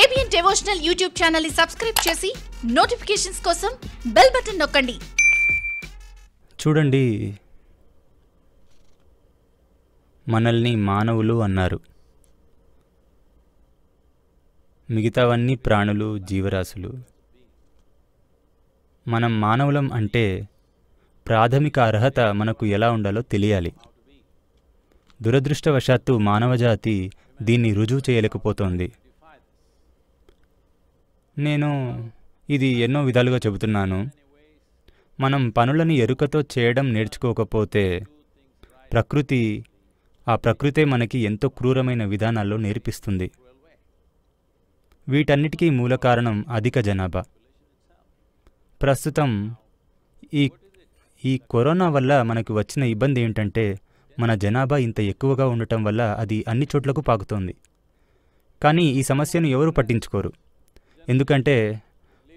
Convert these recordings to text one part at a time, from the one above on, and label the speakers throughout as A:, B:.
A: ABN devotional YouTube channel subscribe చేసి notifications కోసం bell button నొక్కండి చూడండి మనల్ని మానవులు అన్నారు మిగతావన్నీ ప్రాణులు జీవరాశులు మనం మానవులం అంటే ప్రాథమిక అర్హత మనకు ఎలా ఉండాలో తెలియాలి దురదృష్టవశాత్తు మానవజాతి దీన్ని రుజువు చేయలేకపోతోంది నేను ఇది ఎన్నో విధాలుగా చెబుతున్నాను మనం పనులను ఎరుకతో చేయడం నేర్చుకోకపోతే ప్రకృతి ఆ ప్రకృతే మనకి ఎంతో క్రూరమైన విధానాల్లో నేర్పిస్తుంది వీటన్నిటికీ మూల కారణం అధిక జనాభా ప్రస్తుతం ఈ ఈ కరోనా వల్ల మనకు వచ్చిన ఇబ్బంది ఏంటంటే మన జనాభా ఇంత ఎక్కువగా ఉండటం వల్ల అది అన్ని చోట్లకు పాకుతోంది కానీ ఈ సమస్యను ఎవరు పట్టించుకోరు ఎందుకంటే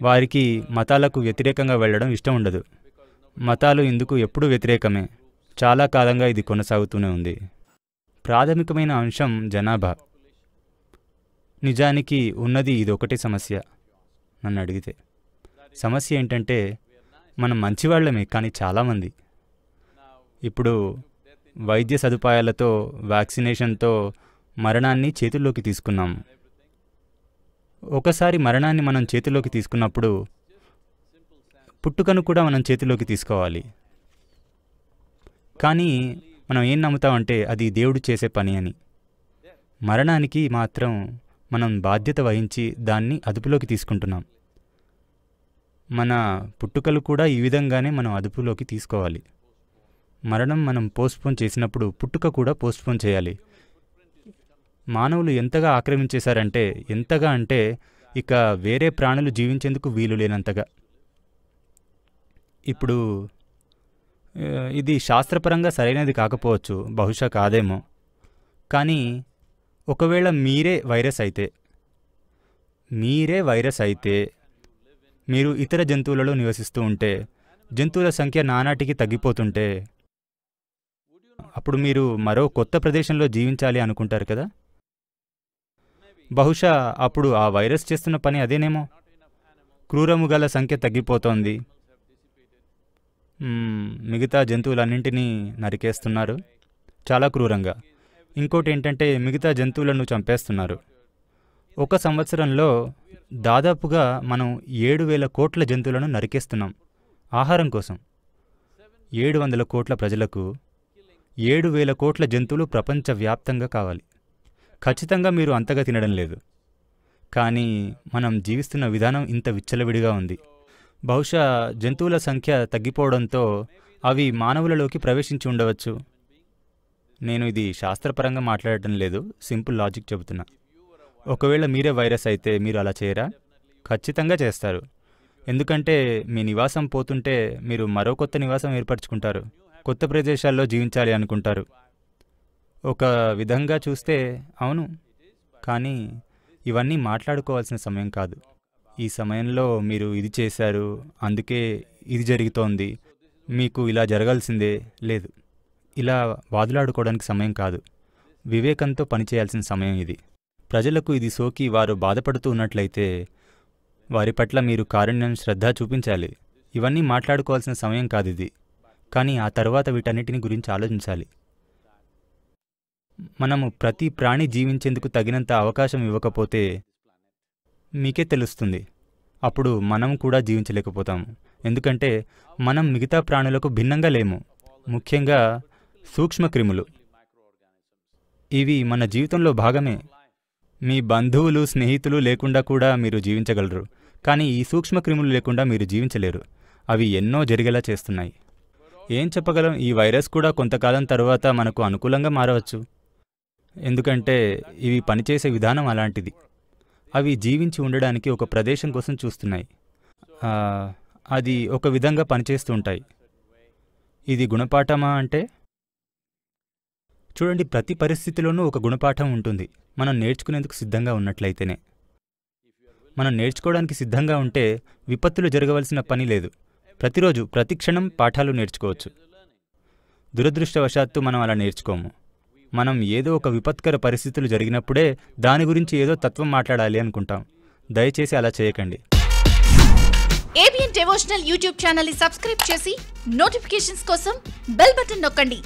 A: వారికి మతాలకు వ్యతిరేకంగా వెళ్ళడం ఇష్టం ఉండదు మతాలు ఇందుకు ఎప్పుడూ వ్యతిరేకమే చాలా కాలంగా ఇది కొనసాగుతూనే ఉంది ప్రాథమికమైన అంశం జనాభా నిజానికి ఉన్నది ఇది ఒకటే సమస్య నన్ను అడిగితే సమస్య ఏంటంటే మనం మంచివాళ్లమే కానీ చాలామంది ఇప్పుడు వైద్య సదుపాయాలతో వ్యాక్సినేషన్తో మరణాన్ని చేతుల్లోకి తీసుకున్నాము ఒకసారి మరణాన్ని మనం చేతిలోకి తీసుకున్నప్పుడు పుట్టుకను కూడా మనం చేతిలోకి తీసుకోవాలి కానీ మనం ఏం నమ్ముతామంటే అది దేవుడు చేసే పని అని మరణానికి మాత్రం మనం బాధ్యత వహించి దాన్ని అదుపులోకి తీసుకుంటున్నాం మన పుట్టుకలు కూడా ఈ విధంగానే మనం అదుపులోకి తీసుకోవాలి మరణం మనం పోస్ట్పోన్ చేసినప్పుడు పుట్టుక కూడా పోస్ట్పోన్ చేయాలి మానవులు ఎంతగా ఆక్రమించేశారంటే ఎంతగా అంటే ఇక వేరే ప్రాణులు జీవించేందుకు వీలు లేనంతగా ఇప్పుడు ఇది శాస్త్రపరంగా సరైనది కాకపోవచ్చు బహుశా కాదేమో కానీ ఒకవేళ మీరే వైరస్ అయితే మీరే వైరస్ అయితే మీరు ఇతర జంతువులలో నివసిస్తూ ఉంటే జంతువుల సంఖ్య నానాటికి తగ్గిపోతుంటే అప్పుడు మీరు మరో కొత్త ప్రదేశంలో జీవించాలి అనుకుంటారు కదా బహుశా అప్పుడు ఆ వైరస్ చేస్తున్న పని అదేనేమో క్రూరము గల సంఖ్య తగ్గిపోతోంది మిగతా జంతువులన్నింటినీ నరికేస్తున్నారు చాలా క్రూరంగా ఇంకోటి ఏంటంటే మిగతా జంతువులను చంపేస్తున్నారు ఒక సంవత్సరంలో దాదాపుగా మనం ఏడు వేల కోట్ల జంతువులను నరికేస్తున్నాం ఆహారం కోసం ఏడు వందల కోట్ల ప్రజలకు ఏడు వేల కోట్ల జంతువులు ప్రపంచవ్యాప్తంగా కావాలి ఖచ్చితంగా మీరు అంతగా తినడం లేదు కానీ మనం జీవిస్తున్న విధానం ఇంత విచ్చలవిడిగా ఉంది బహుశా జంతువుల సంఖ్య తగ్గిపోవడంతో అవి మానవులలోకి ప్రవేశించి ఉండవచ్చు నేను ఇది శాస్త్రపరంగా మాట్లాడటం లేదు సింపుల్ లాజిక్ చెబుతున్నా ఒకవేళ మీరే వైరస్ అయితే మీరు అలా చేయరా ఖచ్చితంగా చేస్తారు ఎందుకంటే మీ నివాసం పోతుంటే మీరు మరో కొత్త నివాసం ఏర్పరచుకుంటారు కొత్త ప్రదేశాల్లో జీవించాలి అనుకుంటారు ఒక విధంగా చూస్తే అవును కానీ ఇవన్నీ మాట్లాడుకోవాల్సిన సమయం కాదు ఈ సమయంలో మీరు ఇది చేశారు అందుకే ఇది జరుగుతోంది మీకు ఇలా జరగాల్సిందే లేదు ఇలా వాదులాడుకోవడానికి సమయం కాదు వివేకంతో పనిచేయాల్సిన సమయం ఇది ప్రజలకు ఇది సోకి వారు బాధపడుతూ ఉన్నట్లయితే వారి పట్ల మీరు కారుణ్యం శ్రద్ధ చూపించాలి ఇవన్నీ మాట్లాడుకోవాల్సిన సమయం కాదు ఇది కానీ ఆ తర్వాత వీటన్నిటిని గురించి ఆలోచించాలి మనము ప్రతి ప్రాణి జీవించేందుకు తగినంత అవకాశం ఇవ్వకపోతే మీకే తెలుస్తుంది అప్పుడు మనం కూడా జీవించలేకపోతాము ఎందుకంటే మనం మిగతా ప్రాణులకు భిన్నంగా లేము ముఖ్యంగా సూక్ష్మక్రిములు ఇవి మన జీవితంలో భాగమే మీ బంధువులు స్నేహితులు లేకుండా కూడా మీరు జీవించగలరు కానీ ఈ సూక్ష్మక్రిములు లేకుండా మీరు జీవించలేరు అవి ఎన్నో జరిగేలా చేస్తున్నాయి ఏం చెప్పగలం ఈ వైరస్ కూడా కొంతకాలం తర్వాత మనకు అనుకూలంగా మారవచ్చు ఎందుకంటే ఇవి పనిచేసే విధానం అలాంటిది అవి జీవించి ఉండడానికి ఒక ప్రదేశం కోసం చూస్తున్నాయి అది ఒక విధంగా పనిచేస్తుంటాయి ఇది గుణపాఠమా అంటే చూడండి ప్రతి పరిస్థితిలోనూ ఒక గుణపాఠం ఉంటుంది మనం నేర్చుకునేందుకు సిద్ధంగా ఉన్నట్లయితేనే మనం నేర్చుకోవడానికి సిద్ధంగా ఉంటే విపత్తులు జరగవలసిన పని లేదు ప్రతిరోజు ప్రతి క్షణం పాఠాలు నేర్చుకోవచ్చు దురదృష్టవశాత్తు మనం అలా నేర్చుకోము మనం ఏదో ఒక విపత్కర పరిస్థితులు జరిగినప్పుడే దాని గురించి ఏదో తత్వం మాట్లాడాలి అనుకుంటాం దయచేసి అలా చేయకండి ఏబిఎన్ డివోషనల్ యూట్యూబ్ ఛానల్ని సబ్స్క్రైబ్ చేసి నోటిఫికేషన్స్ కోసం బెల్ బటన్ నొక్కండి